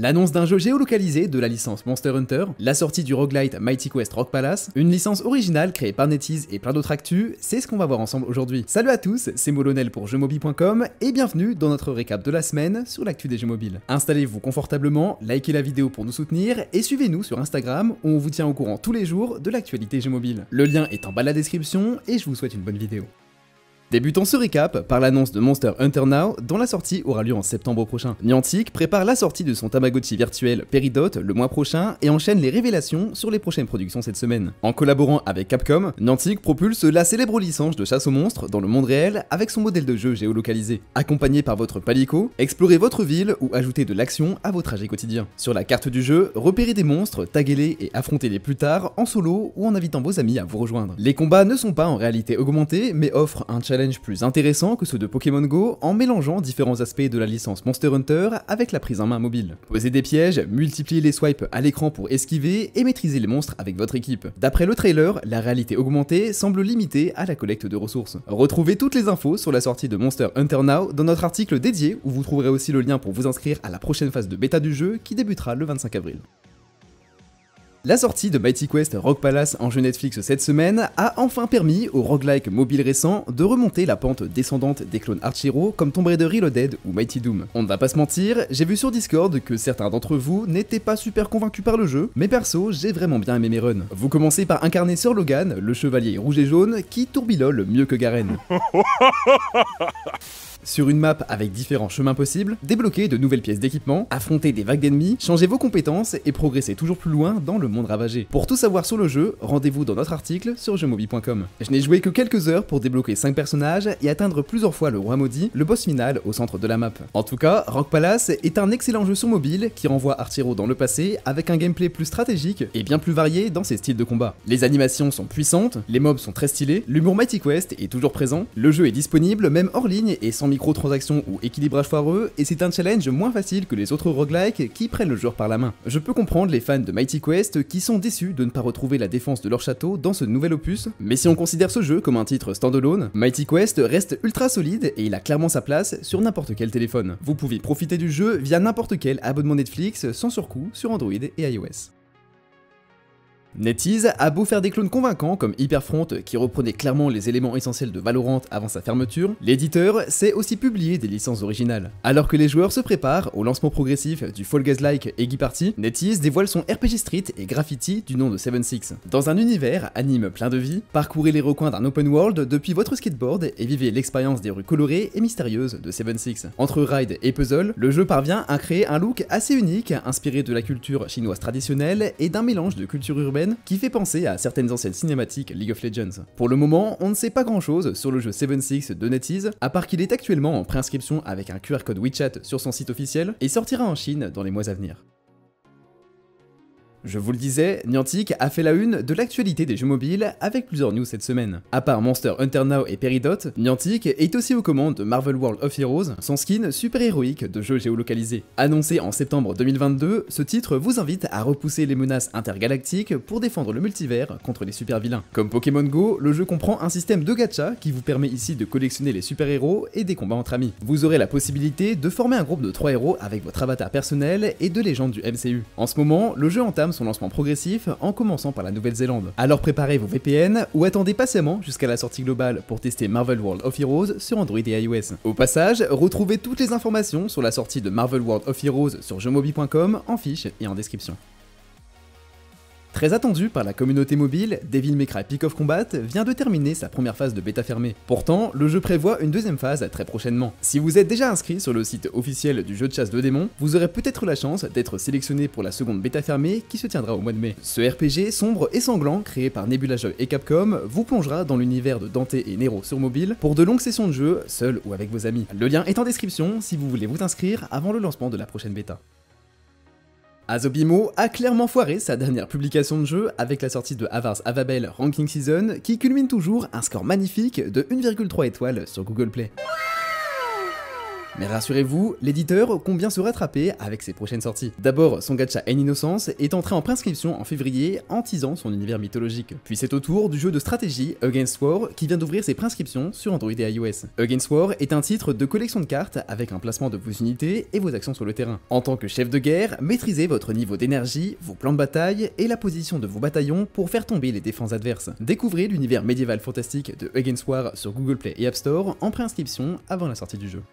L'annonce d'un jeu géolocalisé de la licence Monster Hunter, la sortie du roguelite Mighty Quest Rock Palace, une licence originale créée par NetEase et plein d'autres actus, c'est ce qu'on va voir ensemble aujourd'hui. Salut à tous, c'est Molonel pour jeuxmobile.com et bienvenue dans notre récap de la semaine sur l'actu des jeux mobiles. Installez-vous confortablement, likez la vidéo pour nous soutenir et suivez-nous sur Instagram où on vous tient au courant tous les jours de l'actualité jeux mobile. Le lien est en bas de la description et je vous souhaite une bonne vidéo. Débutons ce récap par l'annonce de Monster Hunter Now, dont la sortie aura lieu en septembre prochain. Niantic prépare la sortie de son Tamagotchi virtuel Peridot le mois prochain et enchaîne les révélations sur les prochaines productions cette semaine. En collaborant avec Capcom, Niantic propulse la célèbre licence de chasse aux monstres dans le monde réel avec son modèle de jeu géolocalisé. Accompagné par votre palico, explorez votre ville ou ajoutez de l'action à vos trajets quotidiens. Sur la carte du jeu, repérez des monstres, taguez-les et affrontez-les plus tard en solo ou en invitant vos amis à vous rejoindre. Les combats ne sont pas en réalité augmentés mais offrent un challenge plus intéressant que ceux de Pokémon Go en mélangeant différents aspects de la licence Monster Hunter avec la prise en main mobile. Posez des pièges, multipliez les swipes à l'écran pour esquiver et maîtriser les monstres avec votre équipe. D'après le trailer, la réalité augmentée semble limitée à la collecte de ressources. Retrouvez toutes les infos sur la sortie de Monster Hunter Now dans notre article dédié où vous trouverez aussi le lien pour vous inscrire à la prochaine phase de bêta du jeu qui débutera le 25 avril. La sortie de Mighty Quest Rock Palace en jeu Netflix cette semaine a enfin permis aux roguelike mobile récents de remonter la pente descendante des clones Archiro comme Tomb Raider Reloaded ou Mighty Doom. On ne va pas se mentir, j'ai vu sur Discord que certains d'entre vous n'étaient pas super convaincus par le jeu, mais perso, j'ai vraiment bien aimé mes runs. Vous commencez par incarner Sir Logan, le chevalier rouge et jaune, qui tourbilole mieux que Garen. sur une map avec différents chemins possibles, débloquer de nouvelles pièces d'équipement, affronter des vagues d'ennemis, changer vos compétences et progresser toujours plus loin dans le monde ravagé. Pour tout savoir sur le jeu, rendez-vous dans notre article sur jeumobi.com. Je n'ai joué que quelques heures pour débloquer 5 personnages et atteindre plusieurs fois le roi maudit, le boss final au centre de la map. En tout cas, Rock Palace est un excellent jeu sur mobile qui renvoie Artiro dans le passé avec un gameplay plus stratégique et bien plus varié dans ses styles de combat. Les animations sont puissantes, les mobs sont très stylés, l'humour Mighty Quest est toujours présent, le jeu est disponible même hors ligne et sans micro microtransactions ou équilibrage foireux, et c'est un challenge moins facile que les autres roguelikes qui prennent le joueur par la main. Je peux comprendre les fans de Mighty Quest qui sont déçus de ne pas retrouver la défense de leur château dans ce nouvel opus, mais si on considère ce jeu comme un titre standalone, Mighty Quest reste ultra solide et il a clairement sa place sur n'importe quel téléphone. Vous pouvez profiter du jeu via n'importe quel abonnement Netflix sans surcoût sur Android et iOS. NetEase a beau faire des clones convaincants comme Hyperfront qui reprenait clairement les éléments essentiels de Valorant avant sa fermeture, l'éditeur sait aussi publier des licences originales. Alors que les joueurs se préparent au lancement progressif du Fall Guys-like Eggy Party, NetEase dévoile son RPG Street et Graffiti du nom de 76. Dans un univers anime plein de vie, parcourez les recoins d'un open world depuis votre skateboard et vivez l'expérience des rues colorées et mystérieuses de Six. Entre ride et puzzle, le jeu parvient à créer un look assez unique inspiré de la culture chinoise traditionnelle et d'un mélange de culture urbaine qui fait penser à certaines anciennes cinématiques League of Legends. Pour le moment, on ne sait pas grand chose sur le jeu 7-6 de NetEase, à part qu'il est actuellement en préinscription avec un QR code WeChat sur son site officiel et sortira en Chine dans les mois à venir. Je vous le disais, Niantic a fait la une de l'actualité des jeux mobiles avec plusieurs news cette semaine. À part Monster Hunter Now et Peridot, Niantic est aussi aux commandes de Marvel World of Heroes, son skin super-héroïque de jeu géolocalisé. Annoncé en septembre 2022, ce titre vous invite à repousser les menaces intergalactiques pour défendre le multivers contre les super-vilains. Comme Pokémon Go, le jeu comprend un système de gacha qui vous permet ici de collectionner les super-héros et des combats entre amis. Vous aurez la possibilité de former un groupe de 3 héros avec votre avatar personnel et de légendes du MCU. En ce moment, le jeu entame son lancement progressif en commençant par la Nouvelle-Zélande. Alors préparez vos VPN ou attendez patiemment jusqu'à la sortie globale pour tester Marvel World of Heroes sur Android et iOS. Au passage, retrouvez toutes les informations sur la sortie de Marvel World of Heroes sur Jomobi.com en fiche et en description. Très attendu par la communauté mobile, Devil May Cry Peak of Combat vient de terminer sa première phase de bêta fermée. Pourtant, le jeu prévoit une deuxième phase très prochainement. Si vous êtes déjà inscrit sur le site officiel du jeu de chasse de démons, vous aurez peut-être la chance d'être sélectionné pour la seconde bêta fermée qui se tiendra au mois de mai. Ce RPG sombre et sanglant créé par Nebula Joy et Capcom vous plongera dans l'univers de Dante et Nero sur mobile pour de longues sessions de jeu, seul ou avec vos amis. Le lien est en description si vous voulez vous inscrire avant le lancement de la prochaine bêta. Azobimo a clairement foiré sa dernière publication de jeu avec la sortie de Avar's Avabel Ranking Season qui culmine toujours un score magnifique de 1,3 étoiles sur Google Play. Mais rassurez-vous, l'éditeur combien se rattraper avec ses prochaines sorties. D'abord, son gacha N Innocence est entré en préinscription en février en teasant son univers mythologique. Puis c'est au tour du jeu de stratégie Against War qui vient d'ouvrir ses prescriptions sur Android et iOS. Against War est un titre de collection de cartes avec un placement de vos unités et vos actions sur le terrain. En tant que chef de guerre, maîtrisez votre niveau d'énergie, vos plans de bataille et la position de vos bataillons pour faire tomber les défenses adverses. Découvrez l'univers médiéval fantastique de Against War sur Google Play et App Store en préinscription avant la sortie du jeu.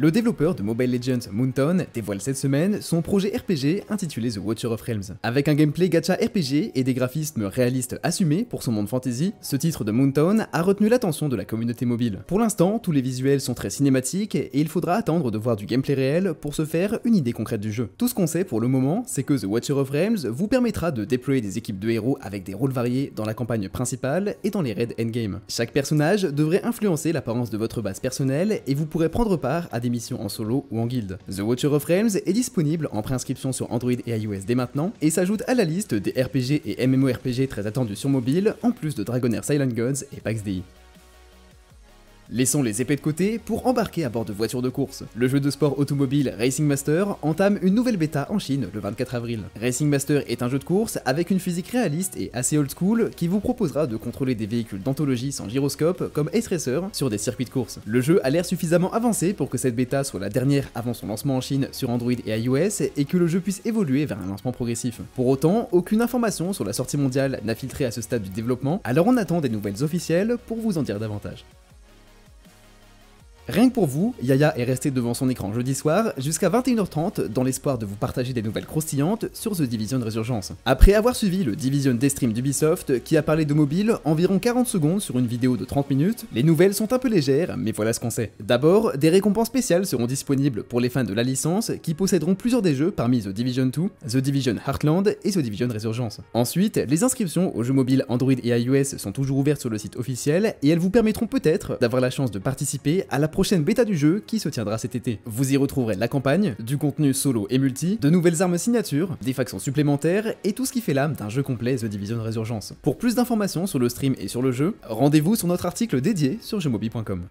Le développeur de Mobile Legends Moonton dévoile cette semaine son projet RPG intitulé The Watcher of Realms. Avec un gameplay gacha RPG et des graphismes réalistes assumés pour son monde fantasy, ce titre de Moonton a retenu l'attention de la communauté mobile. Pour l'instant, tous les visuels sont très cinématiques et il faudra attendre de voir du gameplay réel pour se faire une idée concrète du jeu. Tout ce qu'on sait pour le moment, c'est que The Watcher of Realms vous permettra de déployer des équipes de héros avec des rôles variés dans la campagne principale et dans les raids endgame. Chaque personnage devrait influencer l'apparence de votre base personnelle et vous pourrez prendre part à des missions en solo ou en guild. The Watcher of Realms est disponible en préinscription sur Android et iOS dès maintenant et s'ajoute à la liste des RPG et MMORPG très attendus sur mobile, en plus de Dragonair Silent Gods et Pax Laissons les épées de côté pour embarquer à bord de voitures de course. Le jeu de sport automobile Racing Master entame une nouvelle bêta en Chine le 24 avril. Racing Master est un jeu de course avec une physique réaliste et assez old school qui vous proposera de contrôler des véhicules d'anthologie sans gyroscope comme S-Racer sur des circuits de course. Le jeu a l'air suffisamment avancé pour que cette bêta soit la dernière avant son lancement en Chine sur Android et iOS et que le jeu puisse évoluer vers un lancement progressif. Pour autant, aucune information sur la sortie mondiale n'a filtré à ce stade du développement, alors on attend des nouvelles officielles pour vous en dire davantage. Rien que pour vous, Yaya est resté devant son écran jeudi soir jusqu'à 21h30 dans l'espoir de vous partager des nouvelles croustillantes sur The Division Resurgence. Après avoir suivi le Division des streams d'Ubisoft qui a parlé de mobile environ 40 secondes sur une vidéo de 30 minutes, les nouvelles sont un peu légères, mais voilà ce qu'on sait. D'abord, des récompenses spéciales seront disponibles pour les fans de la licence qui posséderont plusieurs des jeux parmi The Division 2, The Division Heartland et The Division Resurgence. Ensuite, les inscriptions aux jeux mobiles Android et iOS sont toujours ouvertes sur le site officiel et elles vous permettront peut-être d'avoir la chance de participer à la prochaine bêta du jeu qui se tiendra cet été. Vous y retrouverez la campagne, du contenu solo et multi, de nouvelles armes signatures, des factions supplémentaires et tout ce qui fait l'âme d'un jeu complet The Division Resurgence. Pour plus d'informations sur le stream et sur le jeu, rendez-vous sur notre article dédié sur jeumobi.com.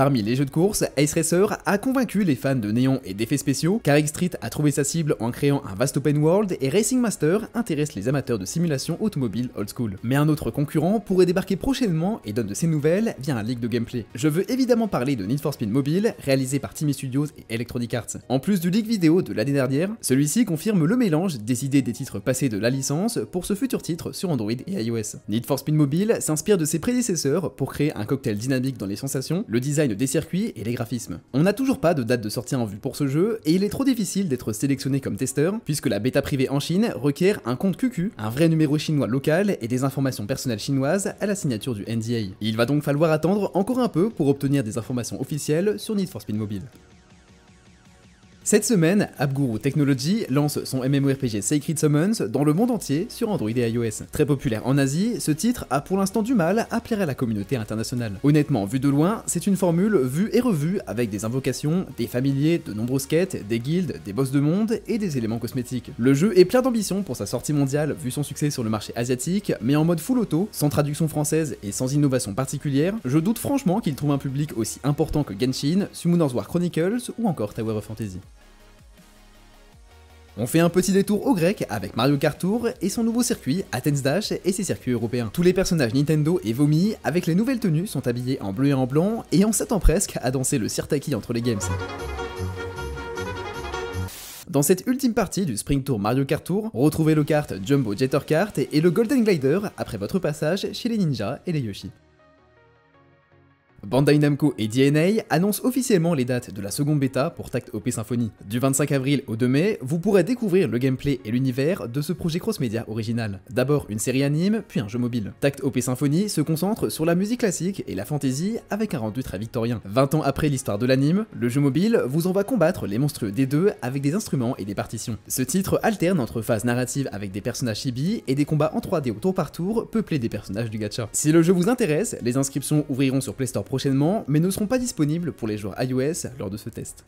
Parmi les jeux de course, Ice Racer a convaincu les fans de néon et d'effets spéciaux, car Street a trouvé sa cible en créant un vaste open world et Racing Master intéresse les amateurs de simulation automobile old school. Mais un autre concurrent pourrait débarquer prochainement et donne de ses nouvelles via un leak de gameplay. Je veux évidemment parler de Need for Speed Mobile, réalisé par Timmy Studios et Electronic Arts. En plus du leak vidéo de l'année dernière, celui-ci confirme le mélange des idées des titres passés de la licence pour ce futur titre sur Android et iOS. Need for Speed Mobile s'inspire de ses prédécesseurs pour créer un cocktail dynamique dans les sensations, le design des circuits et les graphismes. On n'a toujours pas de date de sortie en vue pour ce jeu, et il est trop difficile d'être sélectionné comme testeur, puisque la bêta privée en Chine requiert un compte QQ, un vrai numéro chinois local et des informations personnelles chinoises à la signature du NDA. Il va donc falloir attendre encore un peu pour obtenir des informations officielles sur Need for Speed Mobile. Cette semaine, Abguru Technology lance son MMORPG Sacred Summons dans le monde entier sur Android et iOS. Très populaire en Asie, ce titre a pour l'instant du mal à plaire à la communauté internationale. Honnêtement, vu de loin, c'est une formule vue et revue avec des invocations, des familiers, de nombreuses quêtes, des guildes, des boss de monde et des éléments cosmétiques. Le jeu est plein d'ambition pour sa sortie mondiale vu son succès sur le marché asiatique, mais en mode full auto, sans traduction française et sans innovation particulière, je doute franchement qu'il trouve un public aussi important que Genshin, Summoner's War Chronicles ou encore Tower of Fantasy. On fait un petit détour au grec avec Mario Kart Tour et son nouveau circuit, Athens Dash et ses circuits européens. Tous les personnages Nintendo et Vomi, avec les nouvelles tenues, sont habillés en bleu et en blanc et en s'attend presque à danser le sirtaki entre les games. Dans cette ultime partie du Spring Tour Mario Kart Tour, retrouvez le kart Jumbo Jetter Kart et le Golden Glider après votre passage chez les ninjas et les Yoshi. Bandai Namco et DNA annoncent officiellement les dates de la seconde bêta pour Tact OP Symphony. Du 25 avril au 2 mai, vous pourrez découvrir le gameplay et l'univers de ce projet cross-média original. D'abord une série anime, puis un jeu mobile. Tact OP Symphony se concentre sur la musique classique et la fantasy avec un rendu très victorien. 20 ans après l'histoire de l'anime, le jeu mobile vous envoie combattre les monstres des deux avec des instruments et des partitions. Ce titre alterne entre phases narratives avec des personnages chibi et des combats en 3D au tour par tour peuplés des personnages du gacha. Si le jeu vous intéresse, les inscriptions ouvriront sur Play Store prochainement, mais ne seront pas disponibles pour les joueurs iOS lors de ce test.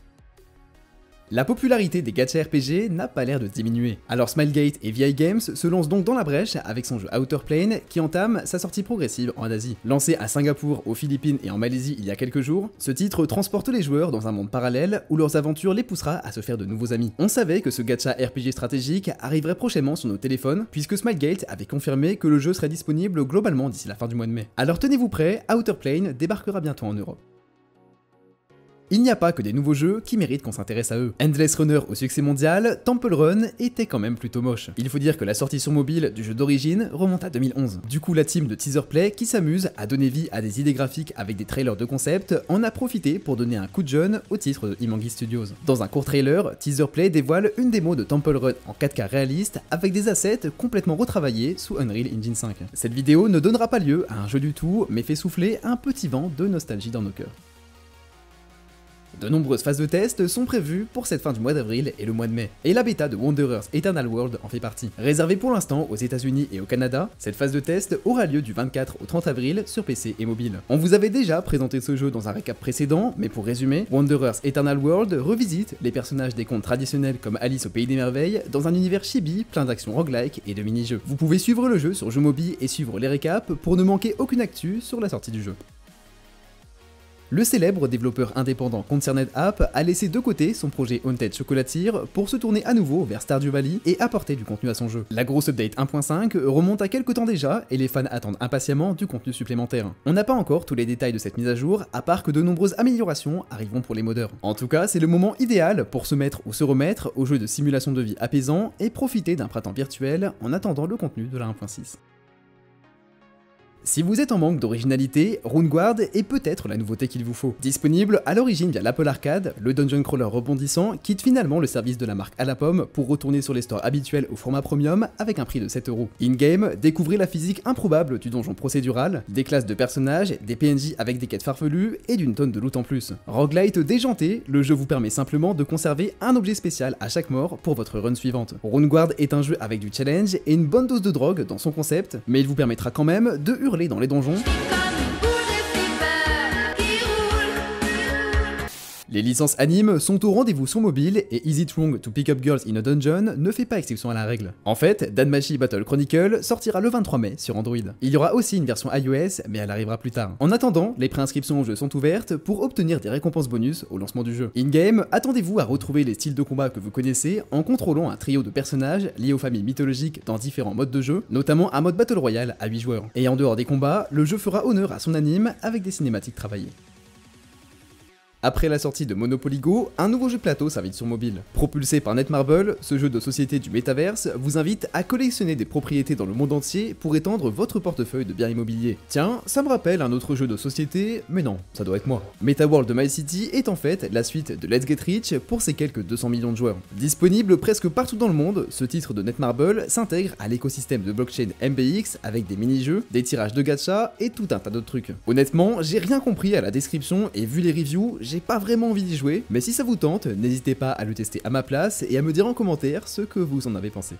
La popularité des gacha RPG n'a pas l'air de diminuer. Alors Smilegate et VI Games se lancent donc dans la brèche avec son jeu Outer Plane qui entame sa sortie progressive en Asie. Lancé à Singapour, aux Philippines et en Malaisie il y a quelques jours, ce titre transporte les joueurs dans un monde parallèle où leurs aventures les poussera à se faire de nouveaux amis. On savait que ce gacha RPG stratégique arriverait prochainement sur nos téléphones puisque Smilegate avait confirmé que le jeu serait disponible globalement d'ici la fin du mois de mai. Alors tenez-vous prêt, Outer Plane débarquera bientôt en Europe. Il n'y a pas que des nouveaux jeux qui méritent qu'on s'intéresse à eux. Endless Runner au succès mondial, Temple Run était quand même plutôt moche. Il faut dire que la sortie sur mobile du jeu d'origine remonte à 2011. Du coup, la team de Teaser Play qui s'amuse à donner vie à des idées graphiques avec des trailers de concept, en a profité pour donner un coup de jeune au titre de Imangi Studios. Dans un court trailer, Teaser Play dévoile une démo de Temple Run en 4K réaliste avec des assets complètement retravaillés sous Unreal Engine 5. Cette vidéo ne donnera pas lieu à un jeu du tout, mais fait souffler un petit vent de nostalgie dans nos cœurs. De nombreuses phases de test sont prévues pour cette fin du mois d'avril et le mois de mai, et la bêta de Wanderers Eternal World en fait partie. Réservée pour l'instant aux États-Unis et au Canada, cette phase de test aura lieu du 24 au 30 avril sur PC et mobile. On vous avait déjà présenté ce jeu dans un récap précédent, mais pour résumer, Wanderers Eternal World revisite les personnages des contes traditionnels comme Alice au Pays des Merveilles dans un univers chibi plein d'actions roguelike et de mini-jeux. Vous pouvez suivre le jeu sur mobile et suivre les récaps pour ne manquer aucune actu sur la sortie du jeu. Le célèbre développeur indépendant Concerned App a laissé de côté son projet Haunted Chocolatier pour se tourner à nouveau vers Stardew Valley et apporter du contenu à son jeu. La grosse update 1.5 remonte à quelques temps déjà et les fans attendent impatiemment du contenu supplémentaire. On n'a pas encore tous les détails de cette mise à jour, à part que de nombreuses améliorations arriveront pour les modeurs. En tout cas, c'est le moment idéal pour se mettre ou se remettre au jeu de simulation de vie apaisant et profiter d'un printemps virtuel en attendant le contenu de la 1.6. Si vous êtes en manque d'originalité, RuneGuard est peut-être la nouveauté qu'il vous faut. Disponible à l'origine via l'Apple Arcade, le dungeon crawler rebondissant quitte finalement le service de la marque à la pomme pour retourner sur les stores habituels au format premium avec un prix de 7€. In-game, découvrez la physique improbable du donjon procédural, des classes de personnages, des PNJ avec des quêtes farfelues et d'une tonne de loot en plus. Roguelite déjanté, le jeu vous permet simplement de conserver un objet spécial à chaque mort pour votre run suivante. RuneGuard est un jeu avec du challenge et une bonne dose de drogue dans son concept, mais il vous permettra quand même de hurler dans les donjons. Les licences anime sont au rendez-vous sur mobile et Is It to Pick Up Girls in a Dungeon ne fait pas exception à la règle. En fait, Danmachi Battle Chronicle sortira le 23 mai sur Android. Il y aura aussi une version iOS, mais elle arrivera plus tard. En attendant, les préinscriptions au jeu sont ouvertes pour obtenir des récompenses bonus au lancement du jeu. In-game, attendez-vous à retrouver les styles de combat que vous connaissez en contrôlant un trio de personnages liés aux familles mythologiques dans différents modes de jeu, notamment un mode Battle Royale à 8 joueurs. Et en dehors des combats, le jeu fera honneur à son anime avec des cinématiques travaillées. Après la sortie de Monopoly Go, un nouveau jeu plateau s'invite sur mobile. Propulsé par Netmarble, ce jeu de société du métaverse vous invite à collectionner des propriétés dans le monde entier pour étendre votre portefeuille de biens immobiliers. Tiens, ça me rappelle un autre jeu de société, mais non, ça doit être moi. MetaWorld de My City est en fait la suite de Let's Get Rich pour ses quelques 200 millions de joueurs. Disponible presque partout dans le monde, ce titre de Netmarble s'intègre à l'écosystème de blockchain MBX avec des mini-jeux, des tirages de gacha et tout un tas d'autres trucs. Honnêtement, j'ai rien compris à la description et vu les reviews, j'ai pas vraiment envie d'y jouer, mais si ça vous tente, n'hésitez pas à le tester à ma place et à me dire en commentaire ce que vous en avez pensé.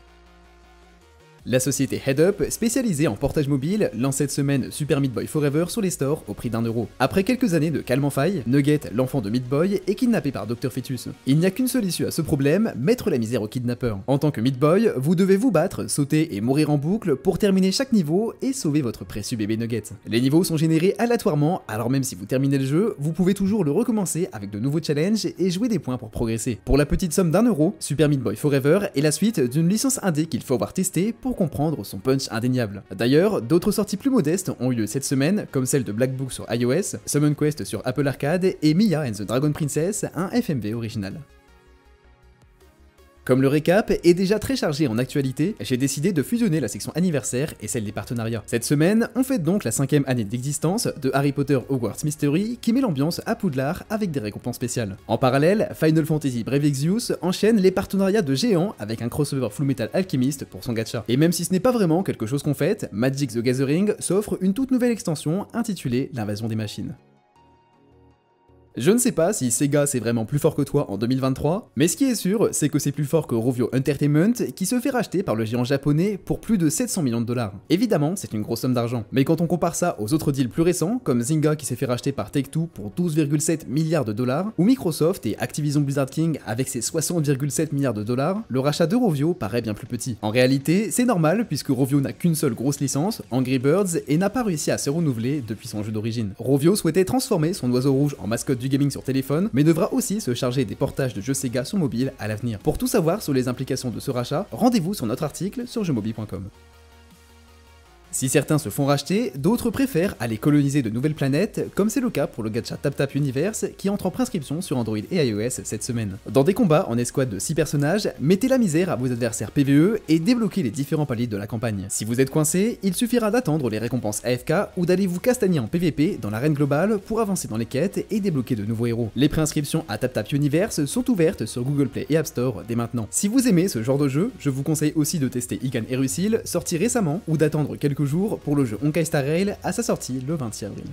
La société Up, spécialisée en portage mobile, lance cette semaine Super Meat Boy Forever sur les stores au prix d'un euro. Après quelques années de calme en faille, Nugget, l'enfant de Meat Boy, est kidnappé par Dr Fetus. Il n'y a qu'une seule à ce problème, mettre la misère au kidnappeur. En tant que Meat Boy, vous devez vous battre, sauter et mourir en boucle pour terminer chaque niveau et sauver votre précieux bébé Nugget. Les niveaux sont générés aléatoirement, alors même si vous terminez le jeu, vous pouvez toujours le recommencer avec de nouveaux challenges et jouer des points pour progresser. Pour la petite somme d'un euro, Super Meat Boy Forever est la suite d'une licence indé qu'il faut avoir testée pour comprendre son punch indéniable. D'ailleurs, d'autres sorties plus modestes ont eu lieu cette semaine, comme celle de Black Book sur iOS, Summon Quest sur Apple Arcade et Mia and the Dragon Princess, un FMV original. Comme le récap est déjà très chargé en actualité, j'ai décidé de fusionner la section anniversaire et celle des partenariats. Cette semaine, on fête donc la cinquième année d'existence de Harry Potter Hogwarts Mystery qui met l'ambiance à Poudlard avec des récompenses spéciales. En parallèle, Final Fantasy Brave Exvius enchaîne les partenariats de géants avec un crossover Full Metal Alchemist pour son gacha. Et même si ce n'est pas vraiment quelque chose qu'on fête, Magic the Gathering s'offre une toute nouvelle extension intitulée L'invasion des machines. Je ne sais pas si Sega c'est vraiment plus fort que toi en 2023, mais ce qui est sûr, c'est que c'est plus fort que Rovio Entertainment qui se fait racheter par le géant japonais pour plus de 700 millions de dollars. Évidemment, c'est une grosse somme d'argent, mais quand on compare ça aux autres deals plus récents, comme Zynga qui s'est fait racheter par Take-Two pour 12,7 milliards de dollars, ou Microsoft et Activision Blizzard King avec ses 60,7 milliards de dollars, le rachat de Rovio paraît bien plus petit. En réalité, c'est normal puisque Rovio n'a qu'une seule grosse licence, Angry Birds, et n'a pas réussi à se renouveler depuis son jeu d'origine. Rovio souhaitait transformer son oiseau rouge en mascotte du gaming sur téléphone, mais devra aussi se charger des portages de jeux Sega sur mobile à l'avenir. Pour tout savoir sur les implications de ce rachat, rendez-vous sur notre article sur jeuxmobile.com. Si certains se font racheter, d'autres préfèrent aller coloniser de nouvelles planètes, comme c'est le cas pour le gacha Tap Universe qui entre en préinscription sur Android et iOS cette semaine. Dans des combats en escouade de 6 personnages, mettez la misère à vos adversaires PvE et débloquez les différents paliers de la campagne. Si vous êtes coincé, il suffira d'attendre les récompenses AFK ou d'aller vous castagner en PvP dans l'arène globale pour avancer dans les quêtes et débloquer de nouveaux héros. Les préinscriptions à TapTap Universe sont ouvertes sur Google Play et App Store dès maintenant. Si vous aimez ce genre de jeu, je vous conseille aussi de tester Ikan et sorti récemment, ou d'attendre quelques pour le jeu Honkai Star Rail à sa sortie le 26 avril.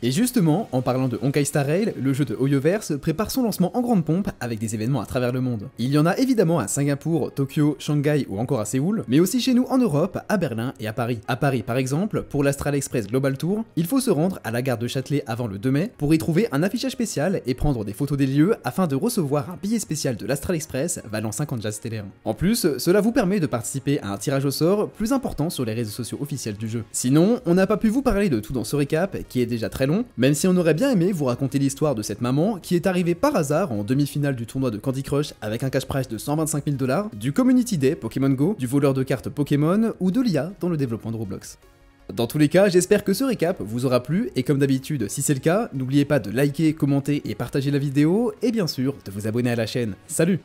Et justement, en parlant de Honkai Star Rail, le jeu de Hoyoverse prépare son lancement en grande pompe avec des événements à travers le monde. Il y en a évidemment à Singapour, Tokyo, Shanghai ou encore à Séoul, mais aussi chez nous en Europe, à Berlin et à Paris. À Paris par exemple, pour l'Astral Express Global Tour, il faut se rendre à la gare de Châtelet avant le 2 mai pour y trouver un affichage spécial et prendre des photos des lieux afin de recevoir un billet spécial de l'Astral Express valant 50 jazz En plus, cela vous permet de participer à un tirage au sort plus important sur les réseaux sociaux officiels du jeu. Sinon, on n'a pas pu vous parler de tout dans ce récap qui est déjà très même si on aurait bien aimé vous raconter l'histoire de cette maman qui est arrivée par hasard en demi-finale du tournoi de Candy Crush avec un cash price de 125 000 dollars, du Community Day Pokémon Go, du voleur de cartes Pokémon ou de l'IA dans le développement de Roblox. Dans tous les cas, j'espère que ce récap vous aura plu, et comme d'habitude, si c'est le cas, n'oubliez pas de liker, commenter et partager la vidéo, et bien sûr, de vous abonner à la chaîne. Salut